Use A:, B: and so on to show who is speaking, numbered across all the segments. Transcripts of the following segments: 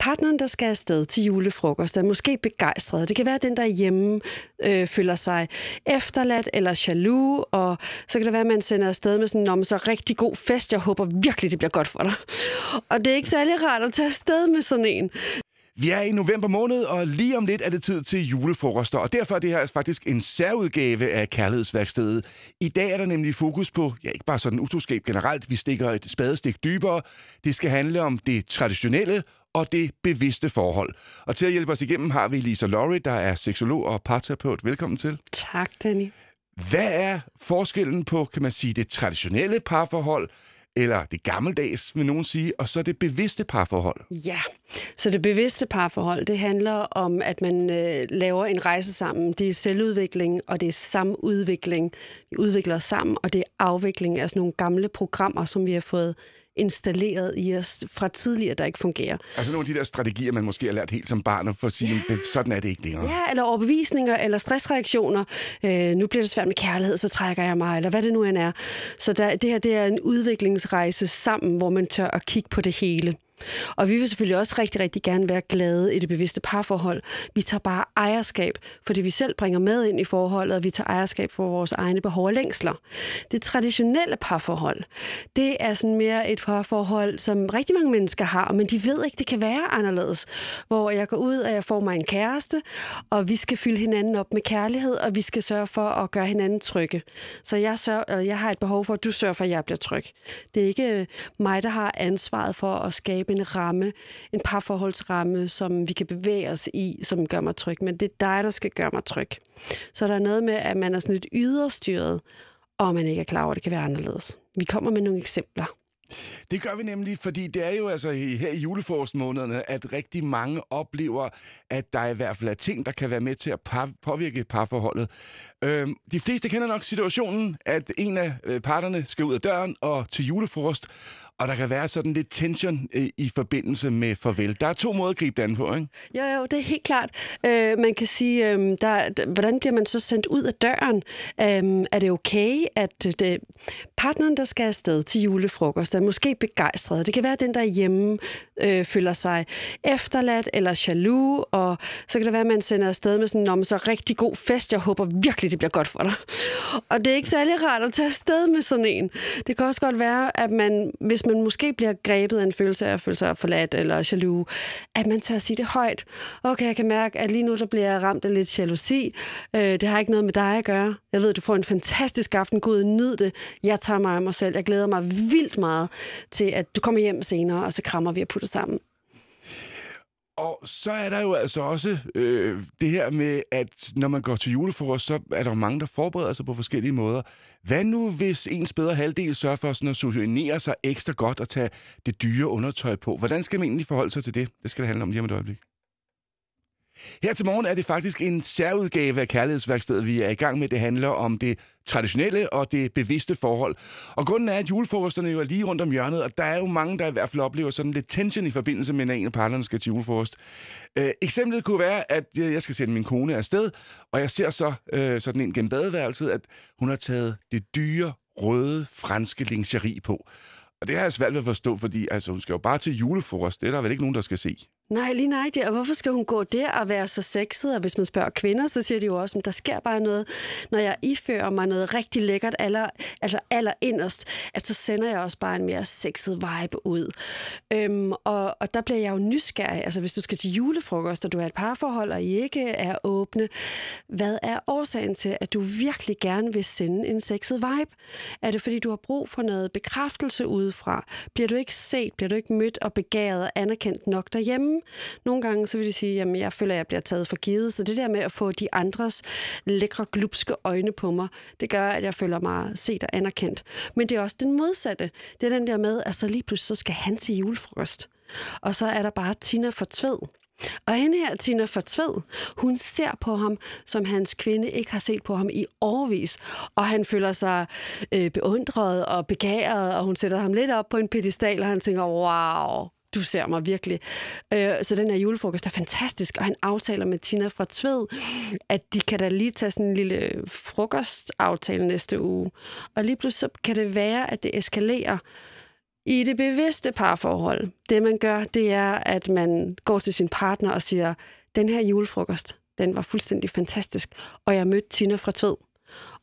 A: partneren, der skal afsted til julefrokost, er måske begejstret. Det kan være, at den hjemme, øh, føler sig efterladt eller jaloux, og så kan det være, at man sender afsted med sådan, om så rigtig god fest, jeg håber virkelig, det bliver godt for dig. Og det er ikke særlig rart at tage afsted med sådan
B: en. Vi er i november måned, og lige om lidt er det tid til julefrokoster, og derfor er det her faktisk en særudgave af Kærlighedsværkstedet. I dag er der nemlig fokus på, ja ikke bare sådan utroskab generelt, vi stikker et spadestik dybere. Det skal handle om det traditionelle, og det bevidste forhold. Og til at hjælpe os igennem har vi Lisa Laurie, der er seksolog og parterapeut. Velkommen til. Tak, Danny. Hvad er forskellen på, kan man sige, det traditionelle parforhold, eller det gammeldags, vil nogen sige, og så det bevidste parforhold.
A: Ja, så det bevidste parforhold, det handler om, at man øh, laver en rejse sammen. Det er selvudvikling, og det er samudvikling. Vi udvikler os sammen, og det er afvikling af sådan nogle gamle programmer, som vi har fået installeret i os fra tidligere, der ikke fungerer.
B: Altså nogle af de der strategier, man måske har lært helt som barn, for at sige, ja. det, sådan er det ikke længere.
A: Ja, eller overbevisninger, eller stressreaktioner. Øh, nu bliver det svært med kærlighed, så trækker jeg mig, eller hvad det nu end er. Så der, det her det er en udviklingsrejse sammen, hvor man tør at kigge på det hele. Og vi vil selvfølgelig også rigtig, rigtig gerne være glade i det bevidste parforhold. Vi tager bare ejerskab for det, vi selv bringer med ind i forholdet, og vi tager ejerskab for vores egne behov og længsler. Det traditionelle parforhold, det er sådan mere et parforhold, som rigtig mange mennesker har, men de ved ikke, det kan være anderledes. Hvor jeg går ud, og jeg får mig en kæreste, og vi skal fylde hinanden op med kærlighed, og vi skal sørge for at gøre hinanden trygge. Så jeg, sørger, eller jeg har et behov for, at du sørger for, at jeg bliver tryg. Det er ikke mig, der har ansvaret for at skabe skabe en ramme, en parforholdsramme, som vi kan bevæge os i, som gør mig tryg. Men det er dig, der skal gøre mig tryg. Så der er noget med, at man er sådan lidt yderstyret, og man ikke er klar over, at det kan være anderledes. Vi kommer med nogle eksempler.
B: Det gør vi nemlig, fordi det er jo altså her i juleforårsmånederne, at rigtig mange oplever, at der i hvert fald er ting, der kan være med til at påvirke parforholdet. Øhm, de fleste kender nok situationen, at en af øh, parterne skal ud af døren og til juleforst, og der kan være sådan lidt tension øh, i forbindelse med farvel. Der er to måder at gribe det an på, ikke?
A: Jo, jo, det er helt klart. Øh, man kan sige, øh, der, hvordan bliver man så sendt ud af døren? Øh, er det okay, at det, øh, partneren, der skal afsted til julefrokost, måske begejstret. Det kan være den der hjemme, øh, føler sig efterladt eller jaloux, og så kan det være, at man sender afsted med sådan, om så rigtig god fest, jeg håber virkelig, det bliver godt for dig. Og det er ikke særlig rart at tage afsted med sådan en. Det kan også godt være, at man, hvis man måske bliver grebet af en følelse af at føle sig forladt eller jaloux, at man tør at sige det højt. Okay, jeg kan mærke, at lige nu der bliver jeg ramt af lidt jalousi. Øh, det har ikke noget med dig at gøre. Jeg ved, du får en fantastisk aften. Gud, nyd det. Jeg tager mig af mig selv. Jeg glæder mig vildt meget til, at du kommer hjem senere, og så krammer vi og putter det sammen.
B: Og så er der jo altså også øh, det her med, at når man går til julefrokost, så er der mange, der forbereder sig på forskellige måder. Hvad nu, hvis ens bedre halvdel sørger for sådan at socialisere sig ekstra godt og tage det dyre undertøj på? Hvordan skal man egentlig forholde sig til det? Det skal det handle om lige om et øjeblik. Her til morgen er det faktisk en særudgave af Kærlighedsværkstedet, vi er i gang med. Det handler om det traditionelle og det bevidste forhold. Og grunden er, at julefrokosterne jo er lige rundt om hjørnet, og der er jo mange, der i hvert fald oplever sådan lidt tension i forbindelse med, når en af parterne skal til julefrokost. Øh, eksemplet kunne være, at øh, jeg skal sende min kone afsted, og jeg ser så øh, sådan en gennem badeværelset, at hun har taget det dyre, røde, franske lingerie på. Og det har jeg svært ved at forstå, fordi altså, hun skal jo bare til julefrokost. Det er der vel ikke nogen, der skal se.
A: Nej, lige nej. Og hvorfor skal hun gå der og være så sexet? Og hvis man spørger kvinder, så siger de jo også, at der sker bare noget. Når jeg ifører mig noget rigtig lækkert, aller, altså aller inderst, at så sender jeg også bare en mere sexet vibe ud. Øhm, og, og der bliver jeg jo nysgerrig. Altså hvis du skal til julefrokost, og du er et parforhold, og I ikke er åbne, hvad er årsagen til, at du virkelig gerne vil sende en sexet vibe? Er det fordi, du har brug for noget bekræftelse udefra? Bliver du ikke set? Bliver du ikke mødt og begæret og anerkendt nok derhjemme? Nogle gange så vil de sige, at jeg føler, at jeg bliver taget for givet. Så det der med at få de andres lækre, glupske øjne på mig, det gør, at jeg føler mig set og anerkendt. Men det er også den modsatte. Det er den der med, at så lige pludselig så skal han til julefrokost. Og så er der bare Tina fortved. Og hende her, Tina Fortved, hun ser på ham, som hans kvinde ikke har set på ham i årvis. Og han føler sig øh, beundret og begæret, og hun sætter ham lidt op på en pedestal, og han tænker, wow, du ser mig virkelig. Øh, så den her julefrokost er fantastisk, og han aftaler med Tina fra Tved, at de kan da lige tage sådan en lille frokostaftale næste uge. Og lige pludselig kan det være, at det eskalerer i det bevidste parforhold. Det man gør, det er, at man går til sin partner og siger, den her julefrokost, den var fuldstændig fantastisk, og jeg mødte Tina fra Tved.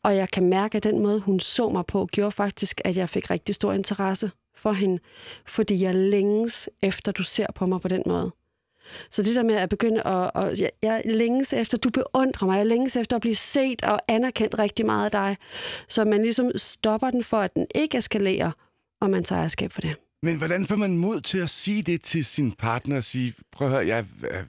A: Og jeg kan mærke, at den måde, hun så mig på, gjorde faktisk, at jeg fik rigtig stor interesse for hende, fordi jeg længes efter, du ser på mig på den måde. Så det der med at begynde at... at jeg, jeg længes efter, du beundrer mig. Jeg længes efter at blive set og anerkendt rigtig meget af dig. Så man ligesom stopper den for, at den ikke eskalerer, og man tager ejerskab for
B: det. Men hvordan får man mod til at sige det til sin partner og sige, prøv at høre, jeg er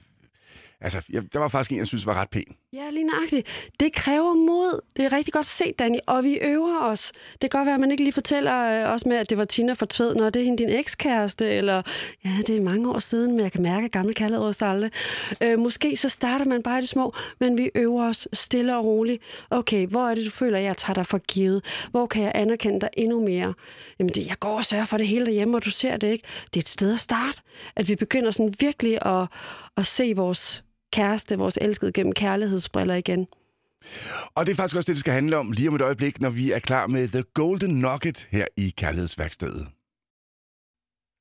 B: Altså, jeg, der var faktisk en, jeg synes var ret pæn.
A: Ja, lige nøjagtigt. Det kræver mod. Det er rigtig godt set, Danny. Og vi øver os. Det kan godt være, at man ikke lige fortæller øh, os med, at det var Tina for tved, når det er hende din ekskæreste, eller ja, det er mange år siden, men jeg kan mærke, at gamle kærlighed også Øh, måske så starter man bare i det små, men vi øver os stille og roligt. Okay, hvor er det, du føler, at jeg tager dig for givet? Hvor kan jeg anerkende dig endnu mere? Jamen, det, jeg går og sørger for det hele derhjemme, og du ser det ikke. Det er et sted at starte, at vi begynder sådan virkelig at, at se vores kæreste, vores elskede, gennem kærlighedsbriller igen.
B: Og det er faktisk også det, det skal handle om lige om et øjeblik, når vi er klar med The Golden Nugget her i Kærlighedsværkstedet.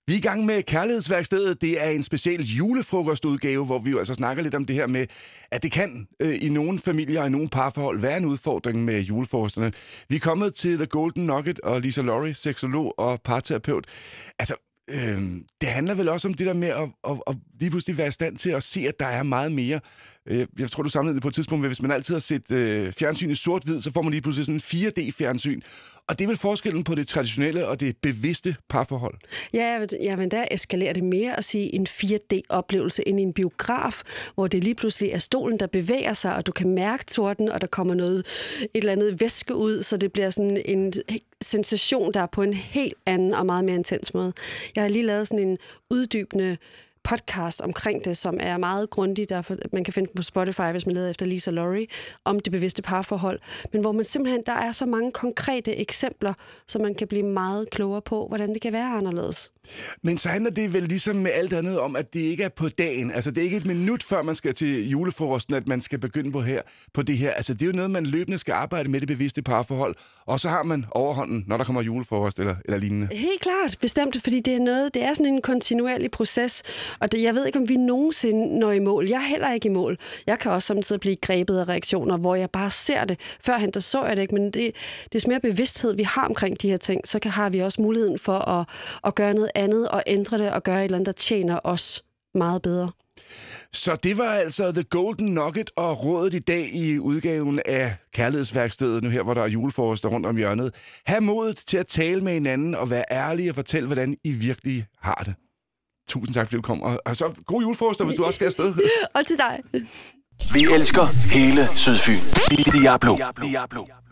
B: Vi er i gang med Kærlighedsværkstedet. Det er en speciel julefrokostudgave, hvor vi jo altså snakker lidt om det her med, at det kan øh, i nogle familier og i nogle parforhold være en udfordring med julefrokosterne. Vi er kommet til The Golden Nugget og Lisa Laurie, seksolog og parterapeut. Altså, øh, det handler vel også om det der med at, at, at lige pludselig være i stand til at se, at der er meget mere Øh, jeg tror, du sammenlignede det på et tidspunkt, hvis man altid har set øh, fjernsyn i sort-hvid, så får man lige pludselig sådan en 4D-fjernsyn. Og det er vel forskellen på det traditionelle og det bevidste parforhold?
A: Ja, ja men der eskalerer det mere at sige en 4D-oplevelse end en biograf, hvor det lige pludselig er stolen, der bevæger sig, og du kan mærke torden, og der kommer noget, et eller andet væske ud, så det bliver sådan en sensation, der er på en helt anden og meget mere intens måde. Jeg har lige lavet sådan en uddybende podcast omkring det, som er meget grundig. Der, man kan finde den på Spotify, hvis man leder efter Lisa Laurie, om det bevidste parforhold. Men hvor man simpelthen, der er så mange konkrete eksempler, som man kan blive meget klogere på, hvordan det kan være anderledes.
B: Men så handler det vel ligesom med alt andet om, at det ikke er på dagen. Altså, det er ikke et minut, før man skal til julefrokosten, at man skal begynde på, her, på det her. Altså, det er jo noget, man løbende skal arbejde med det bevidste parforhold. Og så har man overhånden, når der kommer julefrokost eller, eller lignende.
A: Helt klart, bestemt, fordi det er noget, det er sådan en kontinuerlig proces. Og det, jeg ved ikke, om vi nogensinde når i mål. Jeg er heller ikke i mål. Jeg kan også samtidig blive grebet af reaktioner, hvor jeg bare ser det. Førhen der så jeg det ikke, men det, det er mere bevidsthed, vi har omkring de her ting, så kan, har vi også muligheden for at, at gøre noget andet og ændre det og gøre et eller andet, der tjener os meget bedre.
B: Så det var altså The Golden Nugget og rådet i dag i udgaven af Kærlighedsværkstedet, nu her, hvor der er juleforrester rundt om hjørnet. Ha' modet til at tale med hinanden og være ærlige og fortælle, hvordan I virkelig har det. Tusind tak, fordi du kom. Og, og så god julefrokost, hvis du også skal afsted. og til dig. Vi elsker hele Sydfyn. Diablo. Diablo. Diablo.